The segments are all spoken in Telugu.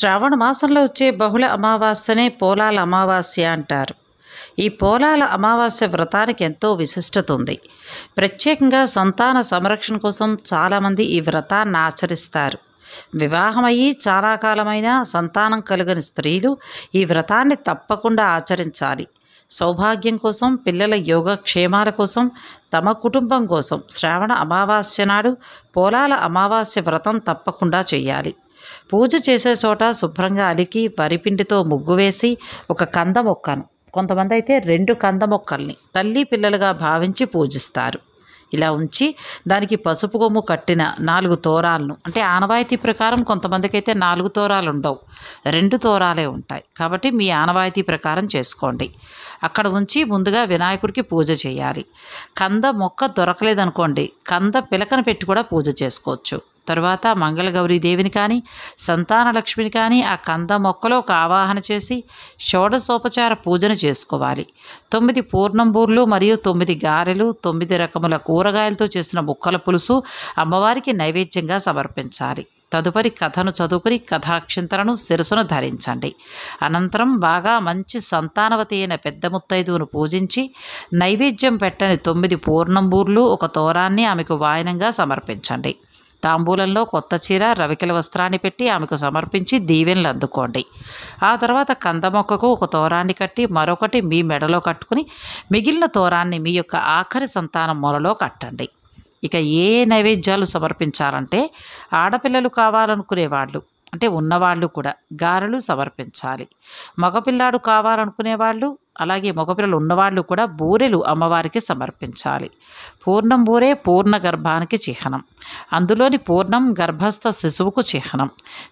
శ్రావణ మాసంలో వచ్చే బహుళ అమావాస్యనే పోలాల అమావాస్య అంటారు ఈ పోలాల అమావాస్య వ్రతానికి ఎంతో విశిష్టత ఉంది ప్రత్యేకంగా సంతాన సంరక్షణ కోసం చాలామంది ఈ వ్రతాన్ని ఆచరిస్తారు వివాహమయ్యి చాలా కాలమైన సంతానం కలిగిన స్త్రీలు ఈ వ్రతాన్ని తప్పకుండా ఆచరించాలి సౌభాగ్యం కోసం పిల్లల యోగక్షేమాల కోసం తమ కుటుంబం కోసం శ్రావణ అమావాస్య నాడు పోలాల అమావాస్య వ్రతం తప్పకుండా చేయాలి పూజ చేసే చోట శుభ్రంగా అలికి వరిపిండితో ముగ్గు వేసి ఒక కంద మొక్కను కొంతమంది అయితే రెండు కంద మొక్కల్ని తల్లి పిల్లలుగా భావించి పూజిస్తారు ఇలా ఉంచి దానికి పసుపు కొమ్ము కట్టిన నాలుగు తోరాలను అంటే ఆనవాయితీ ప్రకారం కొంతమందికి అయితే నాలుగు తోరాలు ఉండవు రెండు తోరాలే ఉంటాయి కాబట్టి మీ ఆనవాయితీ ప్రకారం చేసుకోండి అక్కడ ఉంచి ముందుగా వినాయకుడికి పూజ చేయాలి కంద మొక్క దొరకలేదనుకోండి కంద పిలకను పెట్టి కూడా పూజ చేసుకోవచ్చు తరువాత దేవిని కానీ సంతానలక్ష్మిని కానీ ఆ కంద మొక్కలో ఒక ఆవాహన చేసి షోడశోపచార పూజను చేసుకోవాలి తొమ్మిది పూర్ణంబూర్లు మరియు తొమ్మిది గారెలు తొమ్మిది రకముల కూరగాయలతో చేసిన బుక్కల పులుసు అమ్మవారికి నైవేద్యంగా సమర్పించాలి తదుపరి కథను చదువుకుని కథాక్షింతలను శిరసును ధరించండి అనంతరం బాగా మంచి సంతానవతి అయిన పెద్ద ముత్తైదువును పూజించి నైవేద్యం పెట్టని తొమ్మిది పూర్ణంబూర్లు ఒక తోరాన్ని ఆమెకు వాయనంగా సమర్పించండి తాంబూలంలో కొత్త చీర రవికల వస్త్రాన్ని పెట్టి ఆమెకు సమర్పించి దీవెనలు అందుకోండి ఆ తర్వాత కంద మొక్కకు ఒక తోరాన్ని కట్టి మరొకటి మీ మెడలో కట్టుకుని మిగిలిన తోరాన్ని మీ యొక్క ఆఖరి సంతానం మొరలో కట్టండి ఇక ఏ నైవేద్యాలు సమర్పించాలంటే ఆడపిల్లలు కావాలనుకునేవాళ్ళు అంటే ఉన్నవాళ్ళు కూడా గారెలు సమర్పించాలి మగపిల్లాడు కావాలనుకునే వాళ్ళు అలాగే మగపిల్లలు ఉన్నవాళ్ళు కూడా బూరెలు అమ్మవారికి సమర్పించాలి పూర్ణం బూరే పూర్ణ గర్భానికి చిహ్నం అందులోని పూర్ణం గర్భస్థ శిశువుకు చిహ్నం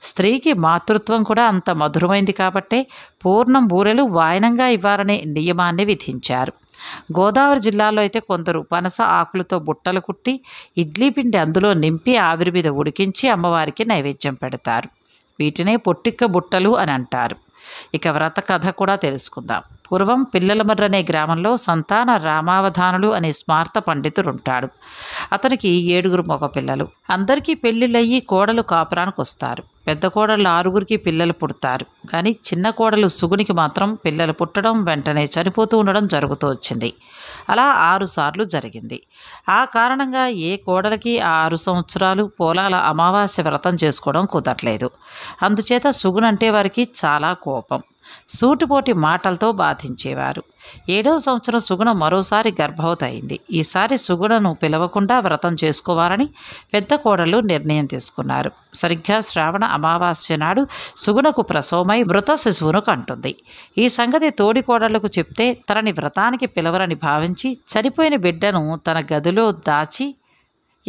స్త్రీకి మాతృత్వం కూడా అంత మధురమైంది కాబట్టే పూర్ణం బూరెలు వాయనంగా ఇవ్వాలనే నియమాన్ని విధించారు గోదావరి జిల్లాలో అయితే కొందరు పనస ఆకులతో బుట్టలు కుట్టి ఇడ్లీ పిండి అందులో నింపి ఆవిరి మీద ఉడికించి అమ్మవారికి నైవేద్యం పెడతారు వీటినే పొట్టిక్క బుట్టలు అని అంటారు ఇక వ్రత కథ కూడా తెలుసుకుందాం పూర్వం అనే గ్రామంలో సంతాన రామావధానులు అనే స్మార్త పండితుడుంటాడు అతనికి ఏడుగురు మగ పిల్లలు అందరికీ పెళ్ళిళ్ళయ్యి కోడలు కాపురానికి వస్తారు పెద్ద కోడళ్ళు ఆరుగురికి పిల్లలు పుడతారు కానీ చిన్న కోడలు సుగునికి మాత్రం పిల్లలు పుట్టడం వెంటనే చనిపోతూ ఉండడం జరుగుతూ వచ్చింది అలా ఆరుసార్లు జరిగింది ఆ కారణంగా ఏ కోడలకి ఆ ఆరు సంవత్సరాలు పొలాల అమావాస్య వ్రతం చేసుకోవడం కుదరలేదు అందుచేత సుగునంటే వారికి చాలా కోపం సూటిపోటి మాటలతో బాధించేవారు ఏడవ సంవత్సరం సుగుణ మరోసారి అయింది ఈసారి సుగుణను పిలవకుండా వ్రతం చేసుకోవాలని పెద్ద కోడలు నిర్ణయం తీసుకున్నారు సరిగ్గా శ్రావణ అమావాస్య నాడు సుగుణకు ప్రసవమై మృత శిశువును కంటుంది ఈ సంగతి తోడి కోడలకు చెప్తే తనని వ్రతానికి పిలవరని భావించి చనిపోయిన బిడ్డను తన గదిలో దాచి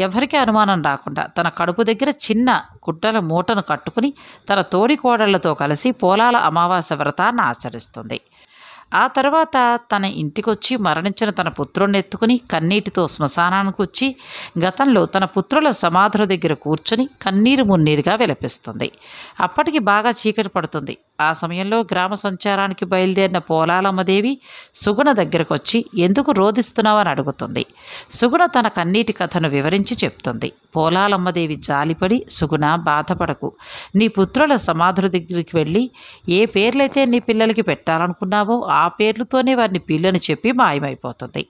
ఎవరికి అనుమానం రాకుండా తన కడుపు దగ్గర చిన్న గుడ్డల మూటను కట్టుకుని తన తోడి కోడళ్లతో కలిసి పోలాల అమావాస వ్రతాన్ని ఆచరిస్తుంది ఆ తర్వాత తన ఇంటికొచ్చి మరణించిన తన పుత్రుణ్ణి ఎత్తుకుని కన్నీటితో శ్మశానానికి వచ్చి గతంలో తన పుత్రుల సమాధుల దగ్గర కూర్చొని కన్నీరు మున్నీరుగా విలపిస్తుంది అప్పటికి బాగా చీకటి పడుతుంది ఆ సమయంలో గ్రామ సంచారానికి బయలుదేరిన పోలాలమ్మదేవి సుగుణ దగ్గరకు వచ్చి ఎందుకు రోధిస్తున్నావని అడుగుతుంది సుగుణ తన కన్నీటి కథను వివరించి చెప్తుంది పోలాలమ్మదేవి జాలిపడి సుగుణ బాధపడకు నీ పుత్రుల సమాధుల దగ్గరికి వెళ్ళి ఏ పేర్లైతే నీ పిల్లలకి పెట్టాలనుకున్నావో ఆ పేర్లతోనే వారిని పిల్లని చెప్పి మాయమైపోతుంది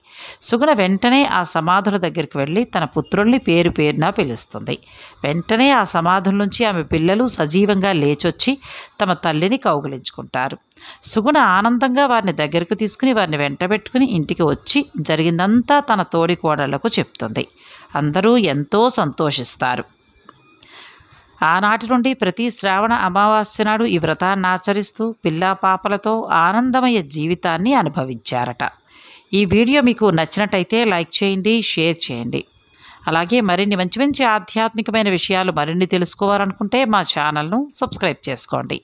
సుగుణ వెంటనే ఆ సమాధుల దగ్గరికి వెళ్ళి తన పుత్రుల్ని పేరు పేరున పిలుస్తుంది వెంటనే ఆ సమాధుల నుంచి ఆమె పిల్లలు సజీవంగా లేచొచ్చి తమ తల్లిని కౌగులించుకుంటారు సుగుణ ఆనందంగా వారిని దగ్గరకు తీసుకుని వారిని వెంటబెట్టుకుని ఇంటికి వచ్చి జరిగిందంతా తన తోడి కోడళ్లకు చెప్తుంది అందరూ ఎంతో సంతోషిస్తారు ఆనాటి నుండి ప్రతి శ్రావణ అమావాస్య నాడు ఈ వ్రతాన్ని ఆచరిస్తూ పిల్లా పాపలతో ఆనందమయ జీవితాన్ని అనుభవించారట ఈ వీడియో మీకు నచ్చినట్టయితే లైక్ చేయండి షేర్ చేయండి అలాగే మరిన్ని మంచి మంచి ఆధ్యాత్మికమైన విషయాలు మరిన్ని తెలుసుకోవాలనుకుంటే మా ఛానల్ను సబ్స్క్రైబ్ చేసుకోండి